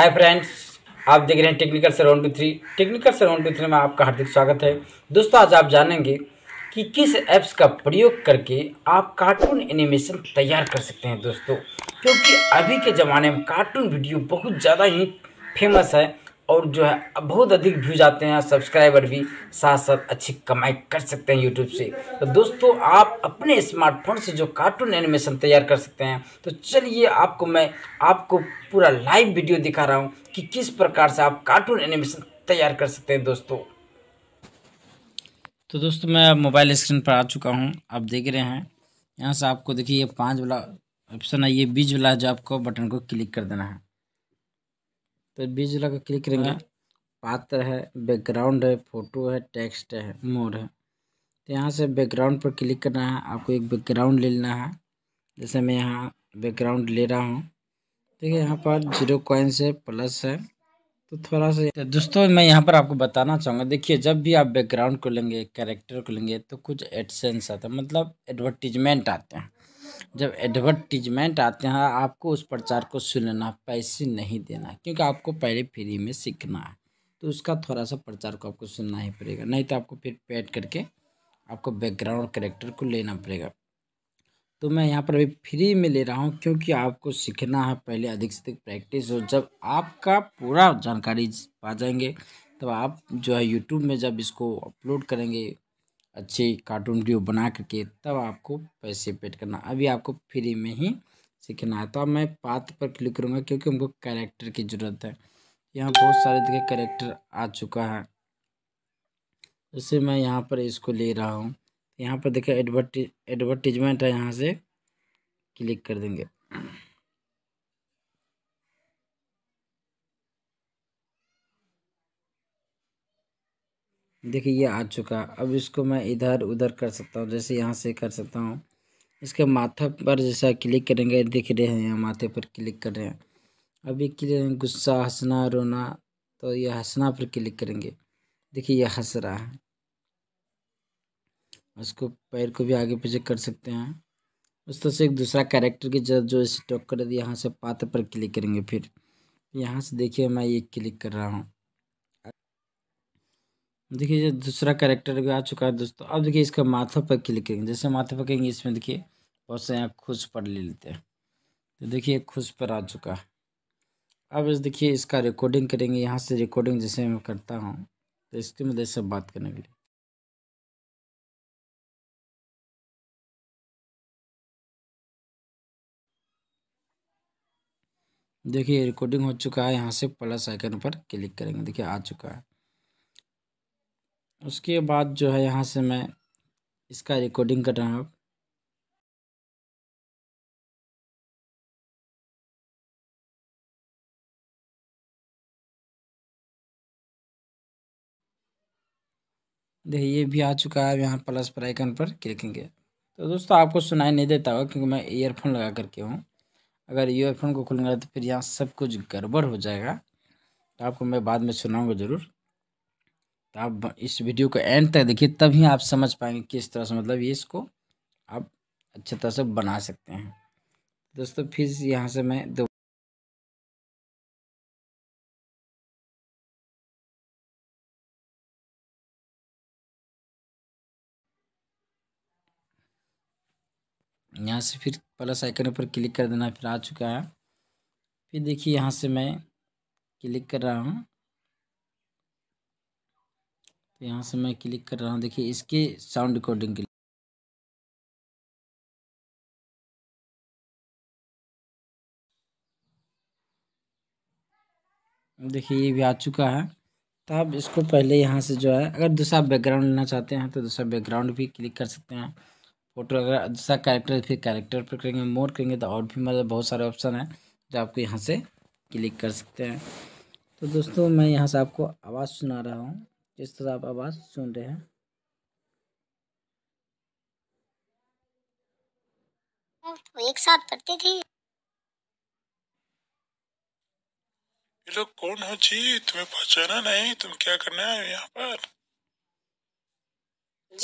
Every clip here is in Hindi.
हाय फ्रेंड्स आप देख रहे हैं technical sir one two three technical sir one two three में आपका हार्दिक स्वागत है दोस्तों आज आप जानेंगे कि किस ऐप्स का प्रयोग करके आप कार्टून एनिमेशन तैयार कर सकते हैं दोस्तों क्योंकि अभी के ज़माने में कार्टून वीडियो बहुत ज़्यादा ही फेमस है और जो है बहुत अधिक व्यूज आते हैं सब्सक्राइबर भी साथ साथ अच्छी कमाई कर सकते हैं यूट्यूब से तो दोस्तों आप अपने स्मार्टफोन से जो कार्टून एनिमेशन तैयार कर सकते हैं तो चलिए आपको मैं आपको पूरा लाइव वीडियो दिखा रहा हूँ कि किस प्रकार से आप कार्टून एनिमेशन तैयार कर सकते हैं दोस्तों तो दोस्तों मैं मोबाइल स्क्रीन पर आ चुका हूँ आप देख रहे हैं यहाँ से आपको देखिए ये पाँच वाला ऑप्शन है ये बीच वाला जो आपको बटन को क्लिक कर देना है पे बीज लगा क्लिक करेंगे हाँ। पात्र है बैकग्राउंड है फोटो है टेक्स्ट है मोर है तो यहाँ से बैकग्राउंड पर क्लिक करना है आपको एक बैकग्राउंड ले लेना है जैसे मैं यहाँ बैकग्राउंड ले रहा हूँ ठीक है यहाँ पर जीरो कॉइन से प्लस है तो थोड़ा सा तो दोस्तों मैं यहाँ पर आपको बताना चाहूँगा देखिए जब भी आप बैकग्राउंड को लेंगे कैरेक्टर को लेंगे तो कुछ एडसेंस आता है मतलब एडवर्टीजमेंट आते हैं जब एडवर्टीजमेंट आते हैं आपको उस प्रचार को सुनना पैसे नहीं देना क्योंकि आपको पहले फ्री में सीखना है तो उसका थोड़ा सा प्रचार को आपको सुनना ही पड़ेगा नहीं तो आपको फिर पेड करके आपको बैकग्राउंड करेक्टर को लेना पड़ेगा तो मैं यहाँ पर अभी फ्री में ले रहा हूँ क्योंकि आपको सीखना है पहले अधिक से अधिक प्रैक्टिस हो जब आपका पूरा जानकारी पा जाएंगे तब आप जो है यूट्यूब में जब इसको अपलोड करेंगे अच्छे कार्टून वीडियो बना करके तब आपको पैसे पेड करना अभी आपको फ्री में ही सीखना है तो अब मैं पात्र पर क्लिक करूँगा क्योंकि हमको कैरेक्टर की ज़रूरत है यहाँ बहुत सारे देखिए करेक्टर आ चुका है जैसे मैं यहाँ पर इसको ले रहा हूँ यहाँ पर देखिए एडवर्टी एडवर्टीजमेंट है यहाँ से क्लिक कर देंगे देखिए ये आ चुका अब इसको मैं इधर उधर कर सकता हूँ जैसे यहाँ से कर सकता हूँ इसके माथा पर जैसा क्लिक करेंगे दिख रहे हैं यहाँ माथे पर क्लिक कर रहे हैं अभी क्लिक गुस्सा हंसना रोना तो ये हंसना पर क्लिक करेंगे देखिए ये हंस रहा है उसको पैर को भी आगे पीछे कर सकते हैं उस तरह से एक दूसरा कैरेक्टर की जब जो टॉक कर यहाँ से पात्र पर क्लिक करेंगे फिर यहाँ से देखिए मैं ये क्लिक कर रहा हूँ देखिए दूसरा कैरेक्टर भी आ चुका है दोस्तों अब देखिए इसका माथा पर क्लिक करेंगे जैसे माथा पर कहेंगे इसमें देखिए बहुत से यहाँ खुश पर ले लेते हैं तो देखिए खुश पर आ चुका है अब इस देखिए इसका रिकॉर्डिंग करेंगे यहाँ से रिकॉर्डिंग जैसे मैं करता हूँ तो इसकी मदद से बात करने के लिए देखिए रिकॉर्डिंग हो चुका है यहाँ से प्लस आइकन पर क्लिक करेंगे देखिए आ चुका है उसके बाद जो है यहाँ से मैं इसका रिकॉर्डिंग कर रहा हूँ देखिए ये भी आ चुका है अब यहाँ प्लस पर आइकन पर क्लिकेंगे तो दोस्तों आपको सुनाई नहीं देता होगा क्योंकि मैं ईयरफोन लगा करके हूँ अगर ईयरफोन को खोलूँगा तो फिर यहाँ सब कुछ गड़बड़ हो जाएगा तो आपको मैं बाद में सुनाऊँगा ज़रूर तो आप इस वीडियो को एंड तक देखिए तभी आप समझ पाएंगे किस तरह से मतलब ये इसको आप अच्छे तरह से बना सकते हैं दोस्तों फिर यहाँ से मैं दो यहाँ से फिर प्लस आइकन पर क्लिक कर देना फिर आ चुका है फिर देखिए यहाँ से मैं क्लिक कर रहा हूँ तो यहाँ से मैं क्लिक कर रहा हूँ देखिए इसके साउंड रिकॉर्डिंग के लिए देखिए ये भी आ चुका है तो आप इसको पहले यहाँ से जो है अगर दूसरा बैकग्राउंड लेना चाहते हैं तो दूसरा बैकग्राउंड भी क्लिक कर सकते हैं फोटो अगर दूसरा कैरेक्टर फिर कैरेक्टर पर करेंगे मोर करेंगे तो और भी मतलब बहुत सारे ऑप्शन हैं जो आपको यहाँ से क्लिक कर सकते हैं तो दोस्तों मैं यहाँ से आपको आवाज़ सुना रहा हूँ जिस तरह आप आवाज़ सुन रहे हैं एक साथ पढ़ते थे ये लोग कौन है जी तुम्हें पहचाना नहीं तुम क्या करने आए यहाँ पर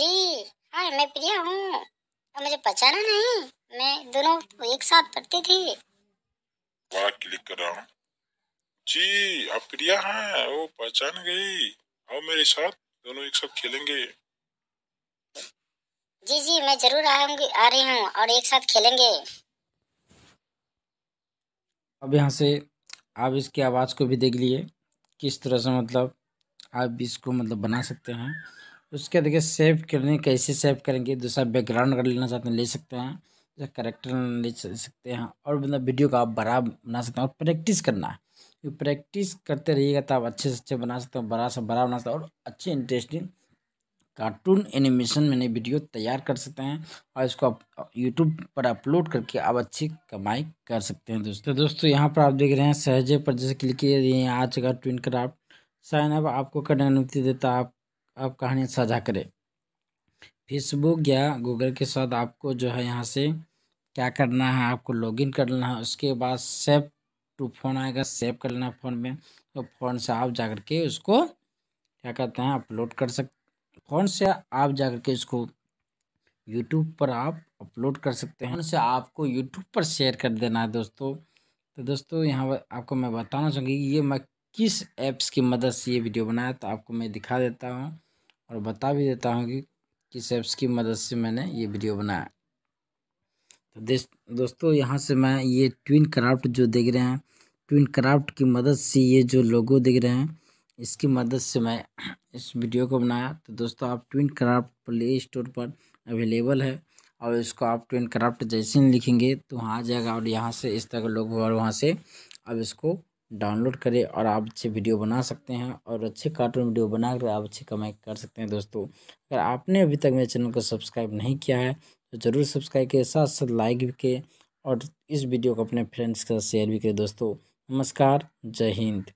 जी हाँ मैं प्रिया हूँ तो मुझे पहचाना नहीं मैं दोनों एक साथ पढ़ते थे क्लिक कर रहा हूँ जी आप प्रिया हैं वो पहचान गई आओ मेरे साथ दोनों एक साथ खेलेंगे जी जी मैं जरूर आऊंगी आ रही हूँ और एक साथ खेलेंगे अब यहाँ से आप इसकी आवाज़ को भी देख लिए किस तरह से मतलब आप इसको मतलब बना सकते हैं उसके देखिए सेव करने कैसे सेव करेंगे दूसरा बैकग्राउंड अगर लेना चाहते हैं ले सकते हैं जैसे करेक्टर ले सकते हैं और मतलब वीडियो का आप बड़ा बना सकते हैं और प्रैक्टिस करना है तो प्रैक्टिस करते रहिएगा तो आप अच्छे से अच्छे बना सकते हो बड़ा से बड़ा बना सकते हो और अच्छे इंटरेस्टिंग कार्टून एनिमेशन में नई वीडियो तैयार कर सकते हैं और इसको आप यूट्यूब पर अपलोड करके आप अच्छी कमाई कर सकते हैं दोस्तों तो दोस्तों यहाँ पर आप देख रहे हैं सहजे पर जैसे क्लिक किए यहाँ आ चुका ट्विन क्राफ्ट साइन अप आपको करने अनुमति देता आप आप कहानियाँ साझा करें फेसबुक या गूगल के साथ आपको जो है यहाँ से क्या करना है आपको लॉगिन करना है उसके बाद सेव टू फोन आएगा सेव कर लेना फ़ोन में तो फ़ोन से आप जा कर के उसको क्या कहते हैं अपलोड कर सक फ़ोन से आप जा कर के उसको यूट्यूब पर आप अपलोड कर सकते हैं से आपको यूट्यूब पर शेयर कर देना है दोस्तों तो दोस्तों यहाँ पर आपको मैं बताना चाहूँगी कि ये मैं किस ऐप्स की मदद से ये वीडियो बनाया तो आपको मैं दिखा देता हूँ और बता भी देता हूँ कि इस ऐप्स की मदद से मैंने ये वीडियो बनाया तो दोस्तों यहाँ से मैं ये ट्विन क्राफ्ट जो देख रहे हैं ट्विन क्राफ्ट की मदद से ये जो लोगो देख रहे हैं इसकी मदद से मैं इस वीडियो को बनाया तो दोस्तों आप ट्विन क्राफ्ट प्ले स्टोर पर अवेलेबल है और इसको आप ट्विन क्राफ्ट जैसे ही लिखेंगे तो वहाँ आ जाएगा और यहाँ से इस तरह का लोग और वहाँ से अब इसको डाउनलोड करें और आप अच्छे वीडियो बना सकते हैं और अच्छे कार्टून वीडियो बनाकर आप अच्छी कमाई कर सकते हैं दोस्तों अगर आपने अभी तक मेरे चैनल को सब्सक्राइब नहीं किया है तो ज़रूर सब्सक्राइब के साथ साथ लाइक भी करें और इस वीडियो को अपने फ्रेंड्स के साथ शेयर भी करें दोस्तों नमस्कार जय हिंद